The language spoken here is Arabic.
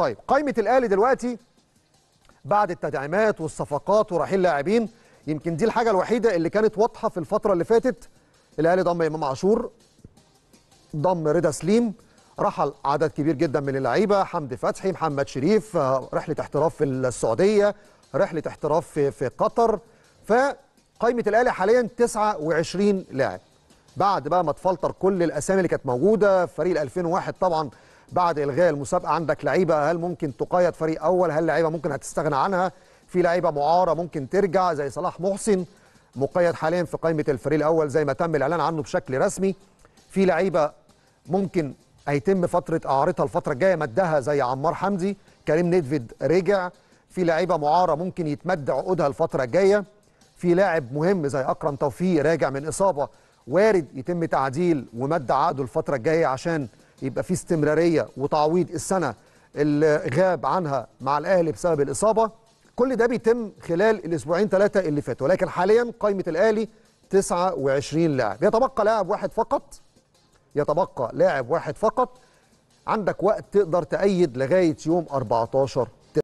طيب قائمه الاهلي دلوقتي بعد التدعيمات والصفقات ورحيل لاعبين يمكن دي الحاجه الوحيده اللي كانت واضحه في الفتره اللي فاتت الاهلي ضم امام عاشور ضم رضا سليم رحل عدد كبير جدا من اللعيبه حمدي فتحي محمد شريف رحله احتراف في السعوديه رحله احتراف في, في قطر فقائمه الاهلي حاليا 29 لاعب بعد بقى ما تفلتر كل الاسامي اللي كانت موجوده فريق 2001 طبعا بعد الغاء المسابقه عندك لعيبه هل ممكن تقيد فريق اول هل لعيبه ممكن هتستغنى عنها في لعيبه معاره ممكن ترجع زي صلاح محسن مقيد حاليا في قائمه الفريق الاول زي ما تم الاعلان عنه بشكل رسمي في لعيبه ممكن هيتم فتره اعارتها الفتره الجايه مدها زي عمار حمدي كريم نيدفيد رجع في لعيبه معاره ممكن يتمد عقودها الفتره الجايه في لاعب مهم زي اكرم توفيق راجع من اصابه وارد يتم تعديل ومد عقده الفتره الجايه عشان يبقى في استمراريه وتعويض السنه اللي غاب عنها مع الاهلي بسبب الاصابه كل ده بيتم خلال الاسبوعين ثلاثه اللي فاتوا ولكن حاليا قائمه الاهلي 29 لاعب يتبقى لاعب واحد فقط يتبقى لاعب واحد فقط عندك وقت تقدر تأيد لغايه يوم 14